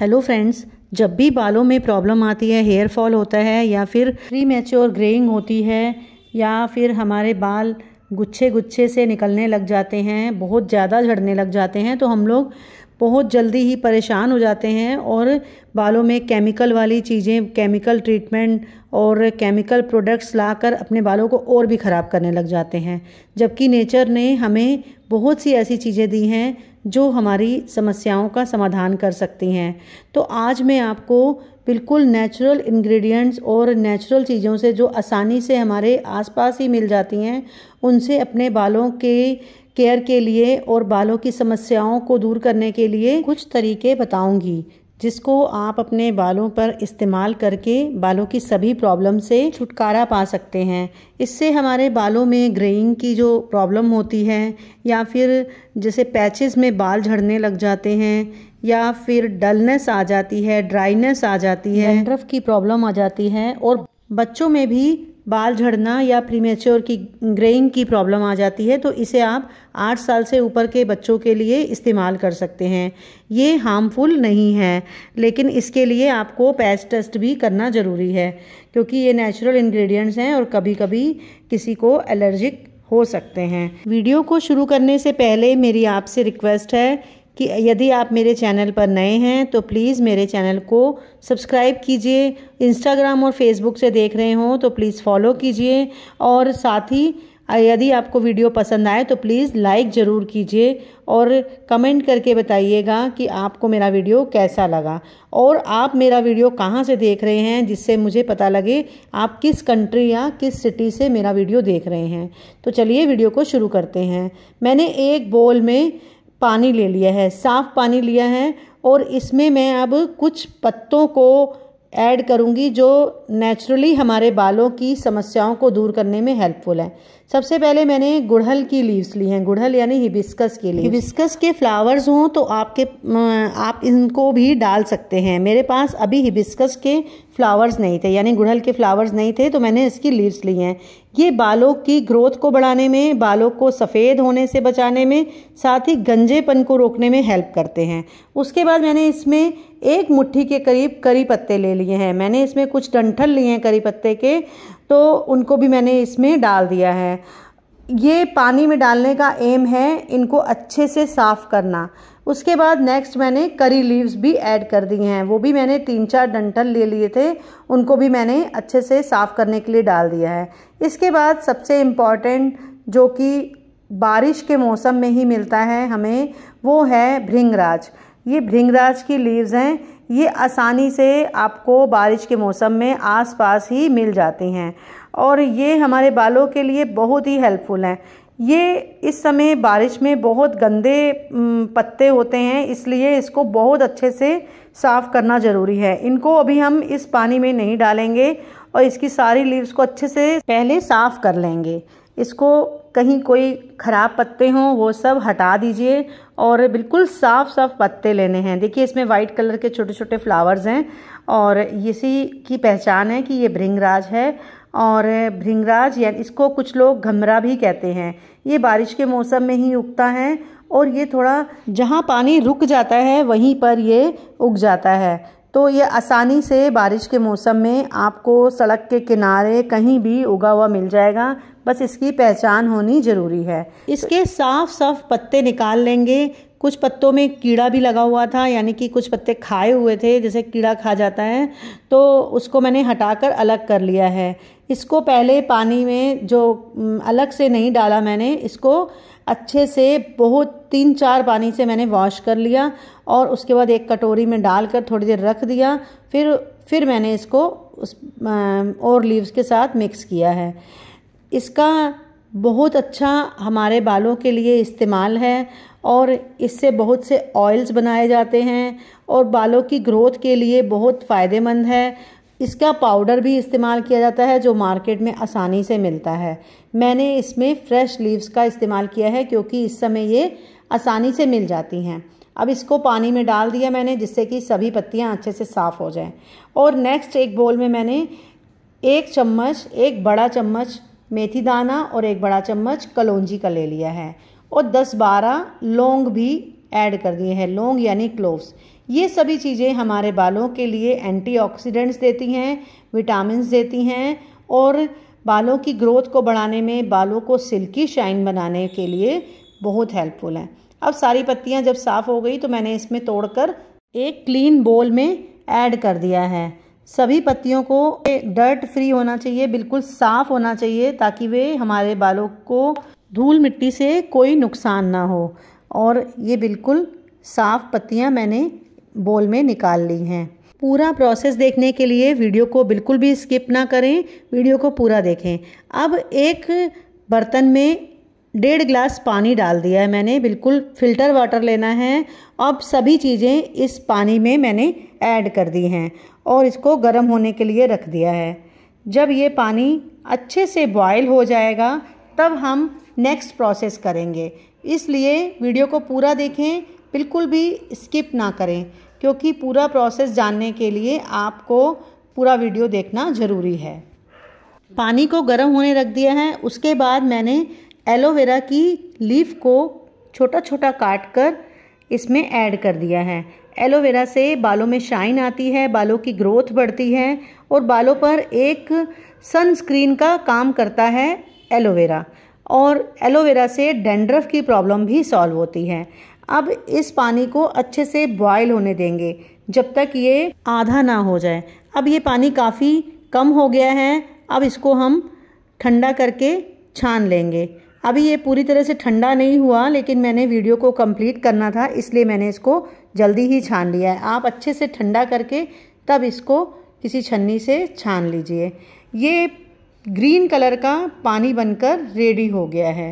hello friends जब भी बालों में प्रॉब्लम आती है हेयर फॉल होता है या फिर प्री मेच्योर ग्रेइंग होती है या फिर हमारे बाल गुच्छे गुच्छे से निकलने लग जाते हैं बहुत ज़्यादा झड़ने लग जाते हैं तो हम लोग बहुत जल्दी ही परेशान हो जाते हैं और बालों में केमिकल वाली चीज़ें केमिकल ट्रीटमेंट और केमिकल प्रोडक्ट्स लाकर अपने बालों को और भी ख़राब करने लग जाते हैं जबकि नेचर ने हमें बहुत सी ऐसी चीज़ें दी हैं जो हमारी समस्याओं का समाधान कर सकती हैं तो आज मैं आपको बिल्कुल नेचुरल इंग्रेडिएंट्स और नेचुरल चीज़ों से जो आसानी से हमारे आसपास ही मिल जाती हैं उनसे अपने बालों के केयर के लिए और बालों की समस्याओं को दूर करने के लिए कुछ तरीके बताऊंगी जिसको आप अपने बालों पर इस्तेमाल करके बालों की सभी प्रॉब्लम से छुटकारा पा सकते हैं इससे हमारे बालों में ग्रेइंग की जो प्रॉब्लम होती है या फिर जैसे पैचेस में बाल झड़ने लग जाते हैं या फिर डलनेस आ जाती है ड्राइनेस आ जाती है डैंड्रफ की प्रॉब्लम आ जाती है और बच्चों में भी बाल झड़ना या प्रीमेच्योर की ग्रेइंग की प्रॉब्लम आ जाती है तो इसे आप आठ साल से ऊपर के बच्चों के लिए इस्तेमाल कर सकते हैं ये हार्मफुल नहीं है लेकिन इसके लिए आपको पैस टेस्ट भी करना ज़रूरी है क्योंकि ये नेचुरल इंग्रेडिएंट्स हैं और कभी कभी किसी को एलर्जिक हो सकते हैं वीडियो को शुरू करने से पहले मेरी आपसे रिक्वेस्ट है कि यदि आप मेरे चैनल पर नए हैं तो प्लीज़ मेरे चैनल को सब्सक्राइब कीजिए इंस्टाग्राम और फेसबुक से देख रहे हों तो प्लीज़ फॉलो कीजिए और साथ ही यदि आपको वीडियो पसंद आए तो प्लीज़ लाइक ज़रूर कीजिए और कमेंट करके बताइएगा कि आपको मेरा वीडियो कैसा लगा और आप मेरा वीडियो कहाँ से देख रहे हैं जिससे मुझे पता लगे आप किस कंट्री या किस सिटी से मेरा वीडियो देख रहे हैं तो चलिए वीडियो को शुरू करते हैं मैंने एक बोल में पानी ले लिया है साफ़ पानी लिया है और इसमें मैं अब कुछ पत्तों को ऐड करूँगी जो नेचुरली हमारे बालों की समस्याओं को दूर करने में हेल्पफुल है सबसे पहले मैंने गुड़हल की लीव्स ली हैं गुड़हल यानी हिबिस्कस के लिए हिबिस्कस के फ्लावर्स हों तो आपके आप इनको भी डाल सकते हैं मेरे पास अभी हिबिस्कस के फ्लावर्स नहीं थे यानी गुड़हल के फ्लावर्स नहीं थे तो मैंने इसकी लीव्स ली हैं ये बालों की ग्रोथ को बढ़ाने में बालों को सफ़ेद होने से बचाने में साथ ही गंजेपन को रोकने में हेल्प करते हैं उसके बाद मैंने इसमें एक मुट्ठी के करीब करी पत्ते ले लिए हैं मैंने इसमें कुछ डंठल लिए हैं करी पत्ते के तो उनको भी मैंने इसमें डाल दिया है ये पानी में डालने का एम है इनको अच्छे से साफ़ करना उसके बाद नेक्स्ट मैंने करी लीव्स भी ऐड कर दी हैं वो भी मैंने तीन चार डंठल ले लिए थे उनको भी मैंने अच्छे से साफ़ करने के लिए डाल दिया है इसके बाद सबसे इम्पॉर्टेंट जो कि बारिश के मौसम में ही मिलता है हमें वो है भृंगराज ये भृंगराज की लीव्स हैं ये आसानी से आपको बारिश के मौसम में आसपास ही मिल जाती हैं और ये हमारे बालों के लिए बहुत ही हेल्पफुल हैं ये इस समय बारिश में बहुत गंदे पत्ते होते हैं इसलिए इसको बहुत अच्छे से साफ़ करना ज़रूरी है इनको अभी हम इस पानी में नहीं डालेंगे और इसकी सारी लीव्स को अच्छे से पहले साफ़ कर लेंगे इसको कहीं कोई ख़राब पत्ते हों वो सब हटा दीजिए और बिल्कुल साफ़ साफ़ पत्ते लेने हैं देखिए इसमें वाइट कलर के छोटे छोटे फ्लावर्स हैं और इसी की पहचान है कि ये ब्रिंगराज है और भृंगराज यानी इसको कुछ लोग घमरा भी कहते हैं ये बारिश के मौसम में ही उगता है और ये थोड़ा जहाँ पानी रुक जाता है वहीं पर ये उग जाता है तो ये आसानी से बारिश के मौसम में आपको सड़क के किनारे कहीं भी उगा हुआ मिल जाएगा बस इसकी पहचान होनी ज़रूरी है इसके साफ साफ पत्ते निकाल लेंगे कुछ पत्तों में कीड़ा भी लगा हुआ था यानी कि कुछ पत्ते खाए हुए थे जैसे कीड़ा खा जाता है तो उसको मैंने हटाकर अलग कर लिया है इसको पहले पानी में जो अलग से नहीं डाला मैंने इसको अच्छे से बहुत तीन चार पानी से मैंने वॉश कर लिया और उसके बाद एक कटोरी में डालकर थोड़ी देर रख दिया फिर फिर मैंने इसको उस और लीव्स के साथ मिक्स किया है इसका बहुत अच्छा हमारे बालों के लिए इस्तेमाल है और इससे बहुत से ऑयल्स बनाए जाते हैं और बालों की ग्रोथ के लिए बहुत फ़ायदेमंद है इसका पाउडर भी इस्तेमाल किया जाता है जो मार्केट में आसानी से मिलता है मैंने इसमें फ्रेश लीव्स का इस्तेमाल किया है क्योंकि इस समय ये आसानी से मिल जाती हैं अब इसको पानी में डाल दिया मैंने जिससे कि सभी पत्तियां अच्छे से साफ़ हो जाएं और नेक्स्ट एक बोल में मैंने एक चम्मच एक बड़ा चम्मच मेथी दाना और एक बड़ा चम्मच कलौजी का ले लिया है और 10-12 लौंग भी ऐड कर दिए हैं लौंग यानी क्लोव्स ये सभी चीज़ें हमारे बालों के लिए एंटीऑक्सीडेंट्स देती हैं विटामिन देती हैं और बालों की ग्रोथ को बढ़ाने में बालों को सिल्की शाइन बनाने के लिए बहुत हेल्पफुल हैं अब सारी पत्तियां जब साफ़ हो गई तो मैंने इसमें तोड़कर एक क्लीन बोल में ऐड कर दिया है सभी पत्तियों को डर्ट फ्री होना चाहिए बिल्कुल साफ़ होना चाहिए ताकि वे हमारे बालों को धूल मिट्टी से कोई नुकसान ना हो और ये बिल्कुल साफ़ पत्तियाँ मैंने बोल में निकाल ली हैं पूरा प्रोसेस देखने के लिए वीडियो को बिल्कुल भी स्किप ना करें वीडियो को पूरा देखें अब एक बर्तन में डेढ़ ग्लास पानी डाल दिया है मैंने बिल्कुल फिल्टर वाटर लेना है अब सभी चीज़ें इस पानी में मैंने ऐड कर दी हैं और इसको गर्म होने के लिए रख दिया है जब ये पानी अच्छे से बॉयल हो जाएगा तब हम नेक्स्ट प्रोसेस करेंगे इसलिए वीडियो को पूरा देखें बिल्कुल भी स्किप ना करें क्योंकि पूरा प्रोसेस जानने के लिए आपको पूरा वीडियो देखना ज़रूरी है पानी को गर्म होने रख दिया है उसके बाद मैंने एलोवेरा की लीफ को छोटा छोटा काट कर इसमें ऐड कर दिया है एलोवेरा से बालों में शाइन आती है बालों की ग्रोथ बढ़ती है और बालों पर एक सनस्क्रीन का काम करता है एलोवेरा और एलोवेरा से डेंड्रफ की प्रॉब्लम भी सॉल्व होती है अब इस पानी को अच्छे से बॉयल होने देंगे जब तक ये आधा ना हो जाए अब ये पानी काफ़ी कम हो गया है अब इसको हम ठंडा करके छान लेंगे अभी ये पूरी तरह से ठंडा नहीं हुआ लेकिन मैंने वीडियो को कंप्लीट करना था इसलिए मैंने इसको जल्दी ही छान लिया है आप अच्छे से ठंडा करके तब इसको किसी छन्नी से छान लीजिए ये ग्रीन कलर का पानी बनकर रेडी हो गया है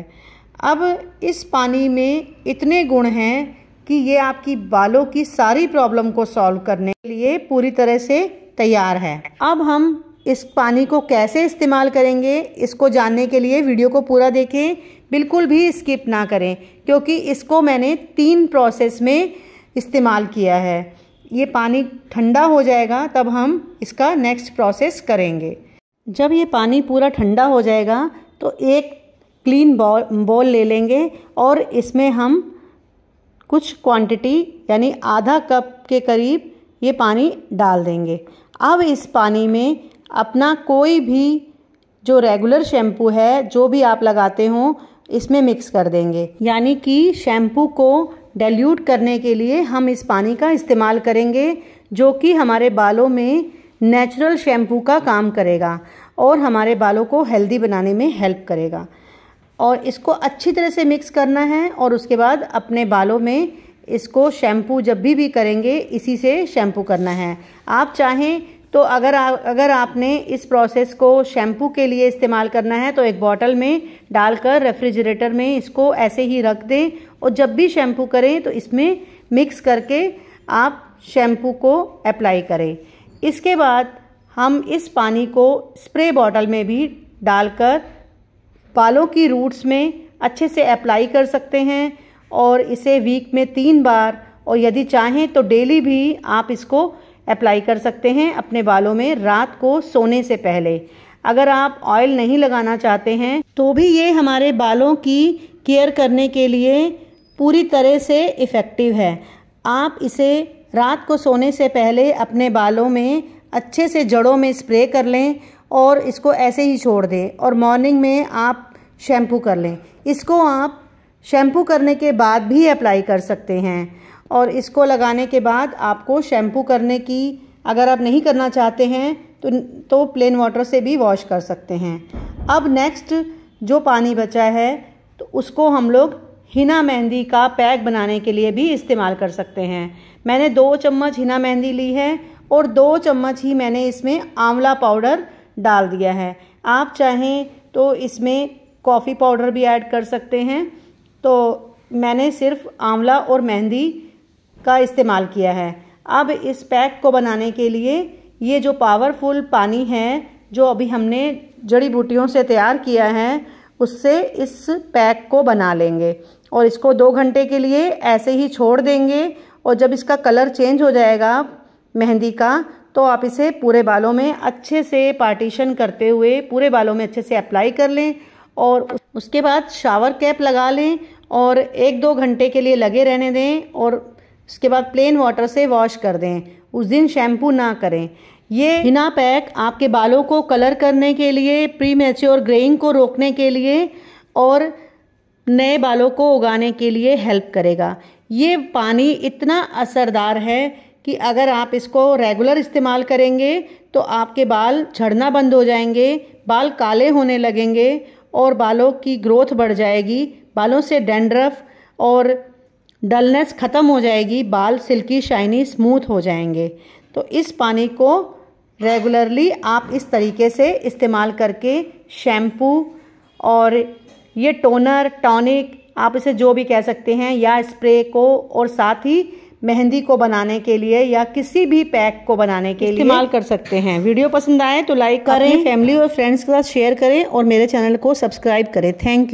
अब इस पानी में इतने गुण हैं कि ये आपकी बालों की सारी प्रॉब्लम को सॉल्व करने के लिए पूरी तरह से तैयार है अब हम इस पानी को कैसे इस्तेमाल करेंगे इसको जानने के लिए वीडियो को पूरा देखें बिल्कुल भी स्किप ना करें क्योंकि इसको मैंने तीन प्रोसेस में इस्तेमाल किया है ये पानी ठंडा हो जाएगा तब हम इसका नेक्स्ट प्रोसेस करेंगे जब ये पानी पूरा ठंडा हो जाएगा तो एक क्लीन बॉल बॉल ले लेंगे और इसमें हम कुछ क्वांटिटी यानी आधा कप के करीब ये पानी डाल देंगे अब इस पानी में अपना कोई भी जो रेगुलर शैम्पू है जो भी आप लगाते हो इसमें मिक्स कर देंगे यानी कि शैम्पू को डाइल्यूट करने के लिए हम इस पानी का इस्तेमाल करेंगे जो कि हमारे बालों में नेचुरल शैम्पू का काम करेगा और हमारे बालों को हेल्दी बनाने में हेल्प करेगा और इसको अच्छी तरह से मिक्स करना है और उसके बाद अपने बालों में इसको शैम्पू जब भी भी करेंगे इसी से शैम्पू करना है आप चाहें तो अगर आ, अगर आपने इस प्रोसेस को शैम्पू के लिए इस्तेमाल करना है तो एक बॉटल में डालकर रेफ्रिजरेटर में इसको ऐसे ही रख दें और जब भी शैम्पू करें तो इसमें मिक्स करके आप शैम्पू को अप्लाई करें इसके बाद हम इस पानी को स्प्रे बॉटल में भी डालकर बालों की रूट्स में अच्छे से अप्लाई कर सकते हैं और इसे वीक में तीन बार और यदि चाहें तो डेली भी आप इसको अप्लाई कर सकते हैं अपने बालों में रात को सोने से पहले अगर आप ऑयल नहीं लगाना चाहते हैं तो भी ये हमारे बालों की केयर करने के लिए पूरी तरह से इफ़ेक्टिव है आप इसे रात को सोने से पहले अपने बालों में अच्छे से जड़ों में स्प्रे कर लें और इसको ऐसे ही छोड़ दें और मॉर्निंग में आप शैम्पू कर लें इसको आप शैम्पू करने के बाद भी अप्लाई कर सकते हैं और इसको लगाने के बाद आपको शैम्पू करने की अगर आप नहीं करना चाहते हैं तो तो प्लेन वाटर से भी वॉश कर सकते हैं अब नेक्स्ट जो पानी बचा है तो उसको हम लोग हिना मेहंदी का पैक बनाने के लिए भी इस्तेमाल कर सकते हैं मैंने दो चम्मच हिना मेहंदी ली है और दो चम्मच ही मैंने इसमें आंवला पाउडर डाल दिया है आप चाहें तो इसमें कॉफ़ी पाउडर भी ऐड कर सकते हैं तो मैंने सिर्फ आंवला और मेहंदी का इस्तेमाल किया है अब इस पैक को बनाने के लिए ये जो पावरफुल पानी है जो अभी हमने जड़ी बूटियों से तैयार किया है उससे इस पैक को बना लेंगे और इसको दो घंटे के लिए ऐसे ही छोड़ देंगे और जब इसका कलर चेंज हो जाएगा मेहंदी का तो आप इसे पूरे बालों में अच्छे से पार्टीशन करते हुए पूरे बालों में अच्छे से अप्लाई कर लें और उसके बाद शावर कैप लगा लें और एक दो घंटे के लिए लगे रहने दें और उसके बाद प्लेन वाटर से वॉश कर दें उस दिन शैम्पू ना करें ये हिना पैक आपके बालों को कलर करने के लिए प्री मेच्योर ग्रेइंग को रोकने के लिए और नए बालों को उगाने के लिए हेल्प करेगा ये पानी इतना असरदार है कि अगर आप इसको रेगुलर इस्तेमाल करेंगे तो आपके बाल झड़ना बंद हो जाएंगे बाल काले होने लगेंगे और बालों की ग्रोथ बढ़ जाएगी बालों से डेंड्रफ और डलनेस ख़त्म हो जाएगी बाल सिल्की शाइनी स्मूथ हो जाएंगे तो इस पानी को रेगुलरली आप इस तरीके से इस्तेमाल करके शैम्पू और ये टोनर टॉनिक आप इसे जो भी कह सकते हैं या स्प्रे को और साथ ही मेहंदी को बनाने के लिए या किसी भी पैक को बनाने के लिए इस्तेमाल कर सकते हैं वीडियो पसंद आए तो लाइक करें फैमिली और फ्रेंड्स के साथ शेयर करें और मेरे चैनल को सब्सक्राइब करें थैंक यू